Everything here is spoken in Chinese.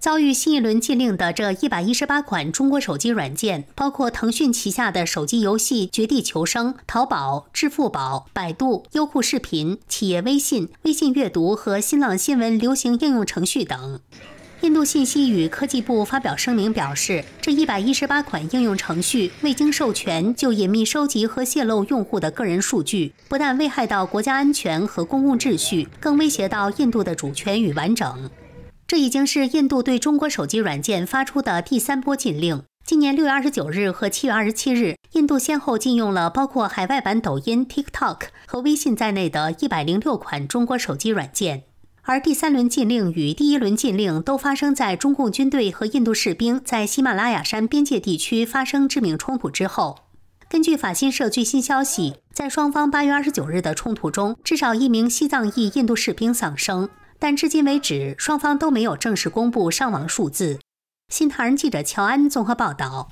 遭遇新一轮禁令的这一百一十八款中国手机软件，包括腾讯旗下的手机游戏《绝地求生》、淘宝、支付宝、百度、优酷视频、企业微信、微信阅读和新浪新闻流行应用程序等。印度信息与科技部发表声明表示，这一百一十八款应用程序未经授权就隐秘收集和泄露用户的个人数据，不但危害到国家安全和公共秩序，更威胁到印度的主权与完整。这已经是印度对中国手机软件发出的第三波禁令。今年六月二十九日和七月二十七日，印度先后禁用了包括海外版抖音、TikTok 和微信在内的一百零六款中国手机软件。而第三轮禁令与第一轮禁令都发生在中共军队和印度士兵在喜马拉雅山边界地区发生致命冲突之后。根据法新社最新消息，在双方八月二十九日的冲突中，至少一名西藏裔印度士兵丧生。但至今为止，双方都没有正式公布伤亡数字。新唐人记者乔安综合报道。